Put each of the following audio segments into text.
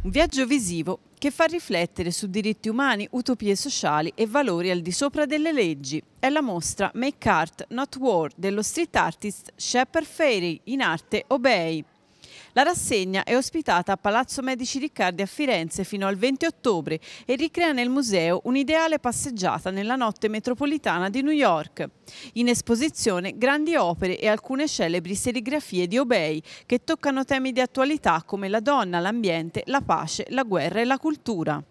Un viaggio visivo che fa riflettere su diritti umani, utopie sociali e valori al di sopra delle leggi. È la mostra Make Art Not War dello street artist Shepard Ferry in arte Obey. La rassegna è ospitata a Palazzo Medici Riccardi a Firenze fino al 20 ottobre e ricrea nel museo un'ideale passeggiata nella notte metropolitana di New York. In esposizione grandi opere e alcune celebri serigrafie di Obey che toccano temi di attualità come la donna, l'ambiente, la pace, la guerra e la cultura.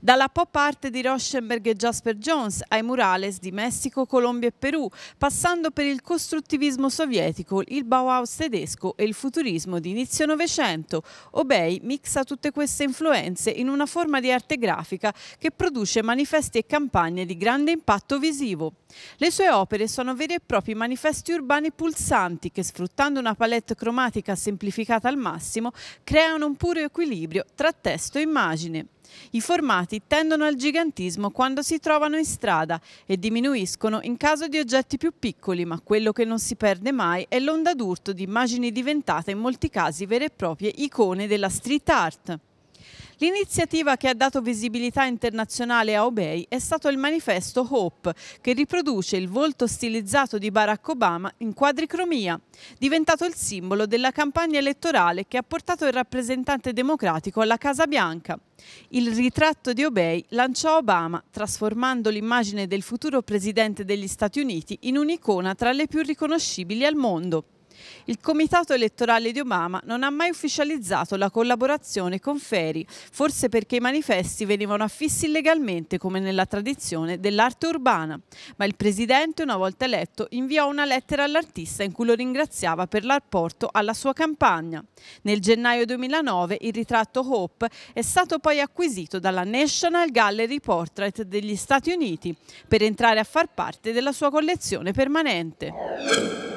Dalla pop art di Rauschenberg e Jasper Jones ai murales di Messico, Colombia e Perù, passando per il costruttivismo sovietico, il Bauhaus tedesco e il futurismo di inizio Novecento, Obey mixa tutte queste influenze in una forma di arte grafica che produce manifesti e campagne di grande impatto visivo. Le sue opere sono veri e propri manifesti urbani pulsanti che, sfruttando una palette cromatica semplificata al massimo, creano un puro equilibrio tra testo e immagine. I formati tendono al gigantismo quando si trovano in strada e diminuiscono in caso di oggetti più piccoli, ma quello che non si perde mai è l'onda d'urto di immagini diventate in molti casi vere e proprie icone della street art. L'iniziativa che ha dato visibilità internazionale a Obey è stato il manifesto Hope, che riproduce il volto stilizzato di Barack Obama in quadricromia, diventato il simbolo della campagna elettorale che ha portato il rappresentante democratico alla Casa Bianca. Il ritratto di Obey lanciò Obama, trasformando l'immagine del futuro presidente degli Stati Uniti in un'icona tra le più riconoscibili al mondo. Il comitato elettorale di Obama non ha mai ufficializzato la collaborazione con Ferry, forse perché i manifesti venivano affissi illegalmente come nella tradizione dell'arte urbana, ma il presidente una volta eletto inviò una lettera all'artista in cui lo ringraziava per l'apporto alla sua campagna. Nel gennaio 2009 il ritratto Hope è stato poi acquisito dalla National Gallery Portrait degli Stati Uniti per entrare a far parte della sua collezione permanente.